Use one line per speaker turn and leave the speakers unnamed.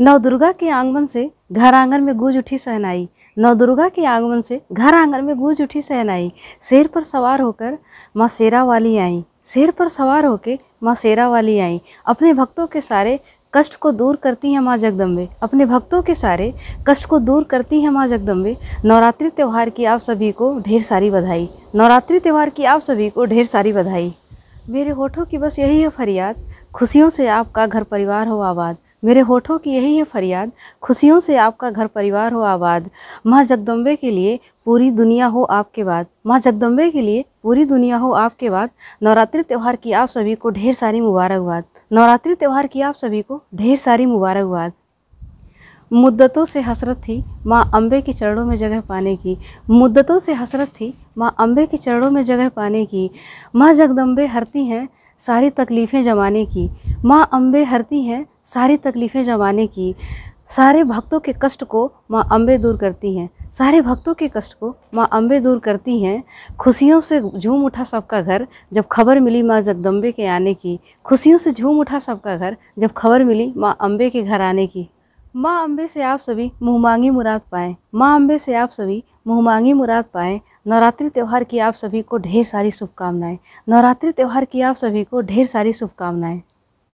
नवदुर्गा के आंगन से घर आंगन में गूंज उठी सहनाई नवदुर्गा के आंगन से घर आंगन में गूंज उठी सहनाई शेर पर सवार होकर माँ शेरा वाली आई शेर पर सवार होकर माँ शेरा वाली आई अपने भक्तों के सारे कष्ट को दूर करती हैं माँ जगदम्बे अपने भक्तों के सारे कष्ट को दूर करती हैं माँ जगदम्बे नवरात्रि त्यौहार की आप सभी को ढेर सारी बधाई नवरात्रि त्यौहार की आप सभी को ढेर सारी बधाई मेरे होठों की बस यही है फरियाद खुशियों से आपका घर परिवार हो आबाद मेरे होठों की यही है फरियाद खुशियों से आपका घर परिवार हो आबाद माँ जगदम्बे के लिए पूरी दुनिया हो आपके बाद माँ जगदम्बे के लिए पूरी दुनिया हो आपके बाद नवरात्रि त्यौहार की आप सभी को ढेर सारी मुबारकबाद नवरात्रि त्यौहार की आप सभी को ढेर सारी मुबारकबाद मुद्दतों से हसरत थी माँ अम्बे के चरणों में जगह पाने की मुद्दतों से हसरत थी माँ अम्बे के चरणों में जगह पाने की माँ जगदम्बे हरती हैं सारी तकलीफ़ें जमाने की माँ अम्बे हरती हैं सारी तकलीफ़ें ज़माने की सारे भक्तों के कष्ट को माँ अम्बे दूर करती हैं सारे भक्तों के कष्ट को माँ अम्बे दूर करती हैं खुशियों से झूम उठा सबका घर जब खबर मिली माँ जगदम्बे के आने की खुशियों से झूम उठा सबका घर जब खबर मिली माँ अम्बे के घर आने की माँ अम्बे से आप सभी मुँह मांगी मुराद पाएँ माँ अम्बे से आप सभी मुँह मांगी मुराद पाएँ नवरात्रि त्यौहार की आप सभी को ढेर सारी शुभकामनाएँ नवरात्रि त्यौहार की आप सभी को ढेर सारी शुभकामनाएँ